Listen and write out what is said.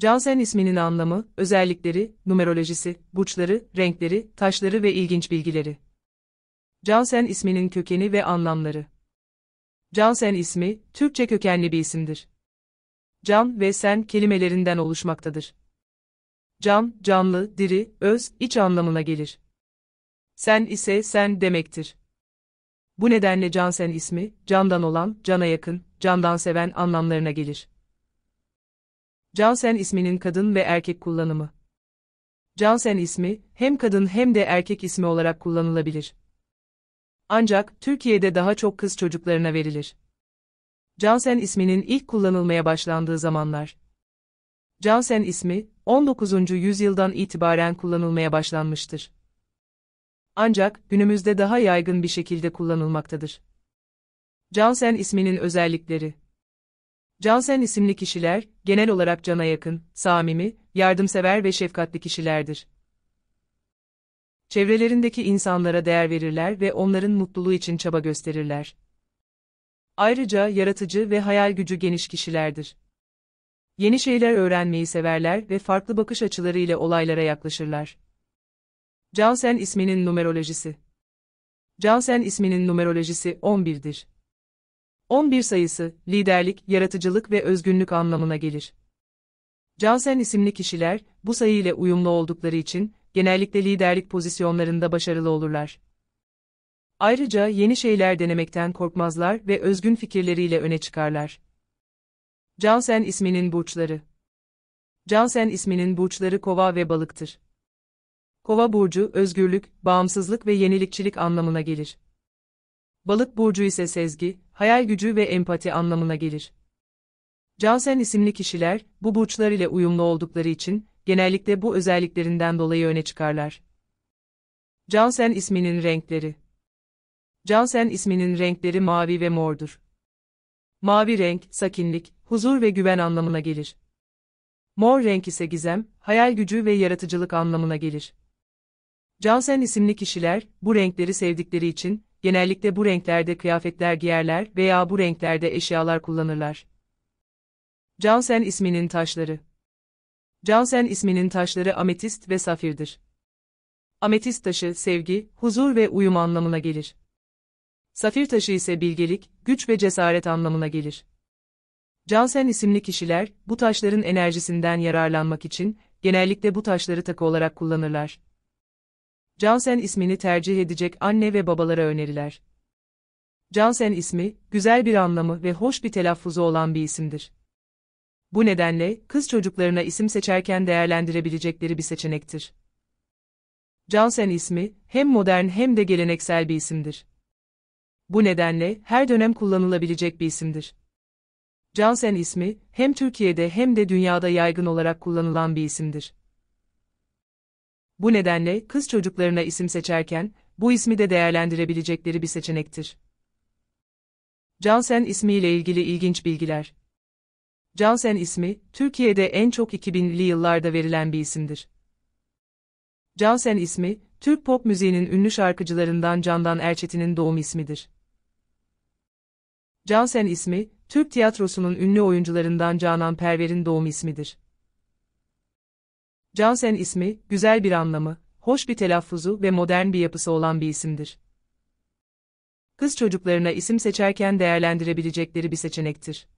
Cansen isminin anlamı, özellikleri, numerolojisi, burçları, renkleri, taşları ve ilginç bilgileri. Cansen isminin kökeni ve anlamları. Cansen ismi, Türkçe kökenli bir isimdir. Can ve sen kelimelerinden oluşmaktadır. Can, canlı, diri, öz, iç anlamına gelir. Sen ise sen demektir. Bu nedenle Cansen ismi, candan olan, cana yakın, candan seven anlamlarına gelir. Jansen isminin kadın ve erkek kullanımı. Jansen ismi, hem kadın hem de erkek ismi olarak kullanılabilir. Ancak, Türkiye'de daha çok kız çocuklarına verilir. Jansen isminin ilk kullanılmaya başlandığı zamanlar. Jansen ismi, 19. yüzyıldan itibaren kullanılmaya başlanmıştır. Ancak, günümüzde daha yaygın bir şekilde kullanılmaktadır. Jansen isminin özellikleri Cansen isimli kişiler, genel olarak cana yakın, samimi, yardımsever ve şefkatli kişilerdir. Çevrelerindeki insanlara değer verirler ve onların mutluluğu için çaba gösterirler. Ayrıca yaratıcı ve hayal gücü geniş kişilerdir. Yeni şeyler öğrenmeyi severler ve farklı bakış açıları ile olaylara yaklaşırlar. Cansen isminin numerolojisi Cansen isminin numerolojisi 11'dir. 11 sayısı, liderlik, yaratıcılık ve özgünlük anlamına gelir. Jansen isimli kişiler, bu sayı ile uyumlu oldukları için, genellikle liderlik pozisyonlarında başarılı olurlar. Ayrıca yeni şeyler denemekten korkmazlar ve özgün fikirleriyle öne çıkarlar. Jansen isminin burçları Jansen isminin burçları kova ve balıktır. Kova burcu, özgürlük, bağımsızlık ve yenilikçilik anlamına gelir. Balık burcu ise sezgi, hayal gücü ve empati anlamına gelir. Jansen isimli kişiler, bu burçlar ile uyumlu oldukları için, genellikle bu özelliklerinden dolayı öne çıkarlar. Jansen isminin renkleri Jansen isminin renkleri mavi ve mordur. Mavi renk, sakinlik, huzur ve güven anlamına gelir. Mor renk ise gizem, hayal gücü ve yaratıcılık anlamına gelir. Jansen isimli kişiler, bu renkleri sevdikleri için, genellikle bu renklerde kıyafetler giyerler veya bu renklerde eşyalar kullanırlar. Johnson isminin taşları Johnson isminin taşları ametist ve safirdir. Ametist taşı sevgi, huzur ve uyum anlamına gelir. Safir taşı ise bilgelik, güç ve cesaret anlamına gelir. Johnson isimli kişiler, bu taşların enerjisinden yararlanmak için, genellikle bu taşları takı olarak kullanırlar. Johnson ismini tercih edecek anne ve babalara öneriler. Johnson ismi, güzel bir anlamı ve hoş bir telaffuzu olan bir isimdir. Bu nedenle, kız çocuklarına isim seçerken değerlendirebilecekleri bir seçenektir. Johnson ismi, hem modern hem de geleneksel bir isimdir. Bu nedenle, her dönem kullanılabilecek bir isimdir. Johnson ismi, hem Türkiye'de hem de dünyada yaygın olarak kullanılan bir isimdir. Bu nedenle kız çocuklarına isim seçerken bu ismi de değerlendirebilecekleri bir seçenektir. Jansen ismiyle ilgili ilginç bilgiler. Jansen ismi, Türkiye'de en çok 2000'li yıllarda verilen bir isimdir. Jansen ismi, Türk pop müziğinin ünlü şarkıcılarından Candan Erçetin'in doğum ismidir. Jansen ismi, Türk tiyatrosunun ünlü oyuncularından Canan Perver'in doğum ismidir. Johnson ismi, güzel bir anlamı, hoş bir telaffuzu ve modern bir yapısı olan bir isimdir. Kız çocuklarına isim seçerken değerlendirebilecekleri bir seçenektir.